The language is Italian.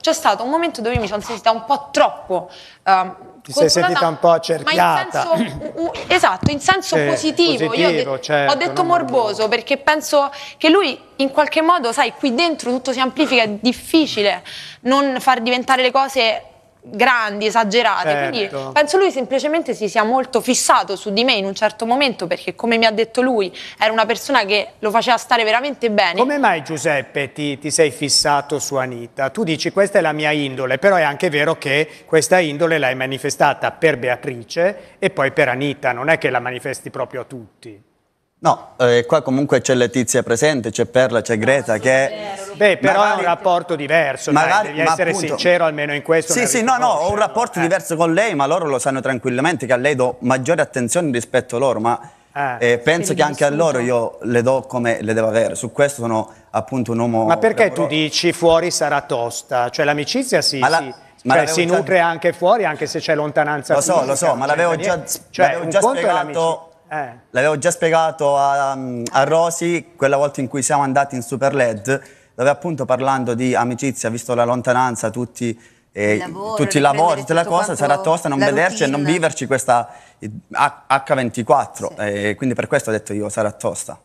c'è stato un momento dove mi sono sentita un po' troppo. Uh, ti sei sentita un po' accerchiata. Ma in senso, esatto, in senso sì, positivo. positivo. Io ho, de- certo, ho detto morboso perché penso che lui in qualche modo, sai, qui dentro tutto si amplifica, è difficile non far diventare le cose grandi, esagerate. Certo. Quindi penso lui semplicemente si sia molto fissato su di me in un certo momento perché, come mi ha detto lui, era una persona che lo faceva stare veramente bene. Come mai, Giuseppe, ti, ti sei fissato su Anita? Tu dici questa è la mia indole, però è anche vero che questa indole l'hai manifestata per Beatrice e poi per Anita, non è che la manifesti proprio a tutti. No, eh, qua comunque c'è Letizia presente, c'è Perla, c'è Greta che Beh, però magari, è un rapporto diverso, magari, dai, devi essere appunto, sincero almeno in questo. Sì, sì, no, no, ho un rapporto eh. diverso con lei, ma loro lo sanno tranquillamente che a lei do maggiore attenzione rispetto a loro, ma eh, eh, penso che anche a loro io le do come le devo avere. Su questo sono appunto un uomo... Ma perché lavoro. tu dici fuori sarà tosta? Cioè l'amicizia sì, Alla... sì. Ma cioè, si già... nutre anche fuori, anche se c'è lontananza. Lo so, fisica, lo so, ma l'avevo cioè, già, cioè, l'avevo già spiegato. Eh. L'avevo già spiegato a, a Rosy quella volta in cui siamo andati in Super LED dove appunto parlando di amicizia, visto la lontananza, tutti, eh, lavoro, tutti i lavori, tutta la cosa, sarà tosta non vederci routine. e non viverci questa H24. Sì. Eh, quindi per questo ho detto io sarà tosta.